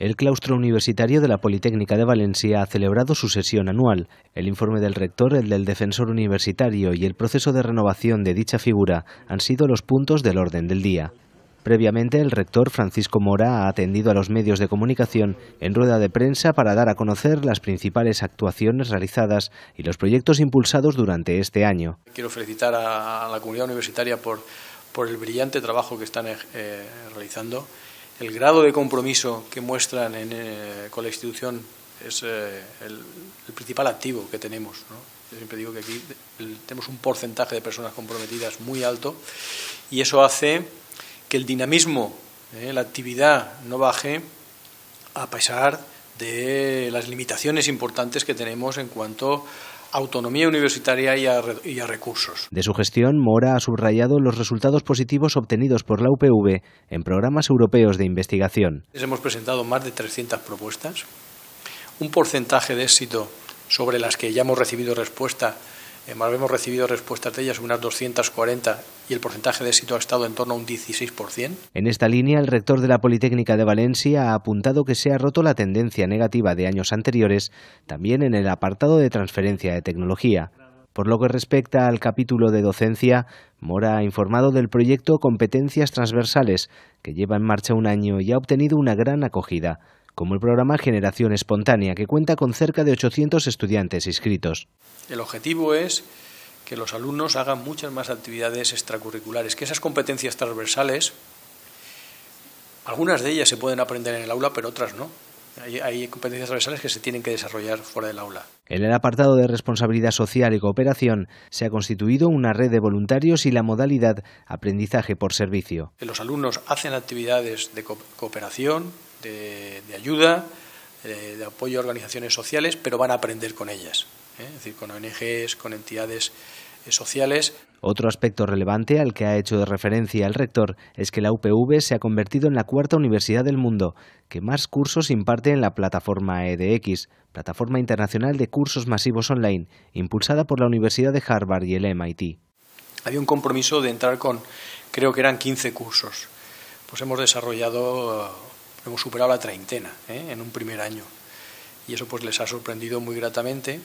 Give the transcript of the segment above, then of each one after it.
El claustro universitario de la Politécnica de Valencia ha celebrado su sesión anual. El informe del rector, el del defensor universitario y el proceso de renovación de dicha figura han sido los puntos del orden del día. Previamente, el rector Francisco Mora ha atendido a los medios de comunicación en rueda de prensa para dar a conocer las principales actuaciones realizadas y los proyectos impulsados durante este año. Quiero felicitar a la comunidad universitaria por, el brillante trabajo que están eh, realizando el grado de compromiso que muestran eh, con la institución es eh, el, principal activo que tenemos. Yo siempre digo que aquí tenemos un porcentaje de personas comprometidas muy alto y eso hace que el dinamismo, eh, la actividad no baje a pesar de las limitaciones importantes que tenemos en cuanto autonomía universitaria y a, recursos. De su gestión, Mora ha subrayado los resultados positivos obtenidos por la UPV en programas europeos de investigación. hemos presentado más de 300 propuestas, un porcentaje de éxito sobre las que ya hemos recibido respuesta hemos recibido respuestas de ellas, unas 240, y el porcentaje de éxito ha estado en torno a un 16%. En esta línea, el rector de la Politécnica de Valencia ha apuntado que se ha roto la tendencia negativa de años anteriores, también en el apartado de transferencia de tecnología. Por lo que respecta al capítulo de docencia, Mora ha informado del proyecto Competencias Transversales, que lleva en marcha un año y ha obtenido una gran acogida como el programa Generación Espontánea, que cuenta con cerca de 800 estudiantes inscritos. El objetivo es que los alumnos hagan muchas más actividades extracurriculares, que esas competencias transversales, algunas de ellas se pueden aprender en el aula, pero otras no. Hay, competencias transversales que se tienen que desarrollar fuera del aula. En el apartado de responsabilidad social y cooperación se ha constituido una red de voluntarios y la modalidad aprendizaje por servicio. Los alumnos hacen actividades de cooperación, de, ayuda, eh, de, apoyo a organizaciones sociales, pero van a aprender con ellas, ¿eh? es decir, con ONGs, con entidades sociales. Otro aspecto relevante al que ha hecho de referencia el rector es que la UPV se ha convertido en la cuarta universidad del mundo que más cursos imparte en la plataforma EDX, plataforma internacional de cursos masivos online, impulsada por la Universidad de Harvard y el MIT. Había un compromiso de entrar con, creo que eran 15 cursos. Pues hemos desarrollado, hemos superado la treintena ¿eh? en un primer año. Y eso pues les ha sorprendido muy gratamente,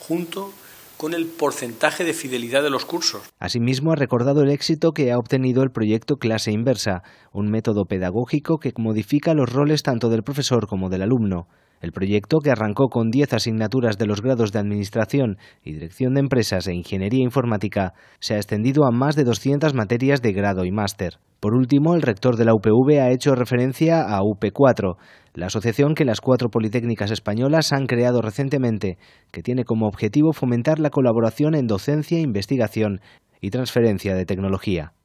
junto con el porcentaje de fidelidad de los cursos. Asimismo, ha recordado el éxito que ha obtenido el proyecto Clase Inversa, un método pedagógico que modifica los roles tanto del profesor como del alumno. El proyecto, que arrancó con 10 asignaturas de los grados de Administración y Dirección de Empresas e Ingeniería Informática, se ha extendido a más de 200 materias de grado y máster. Por último, el rector de la UPV ha hecho referencia a UP4, la asociación que las cuatro politécnicas españolas han creado recientemente, que tiene como objetivo fomentar la colaboración en docencia, investigación y transferencia de tecnología.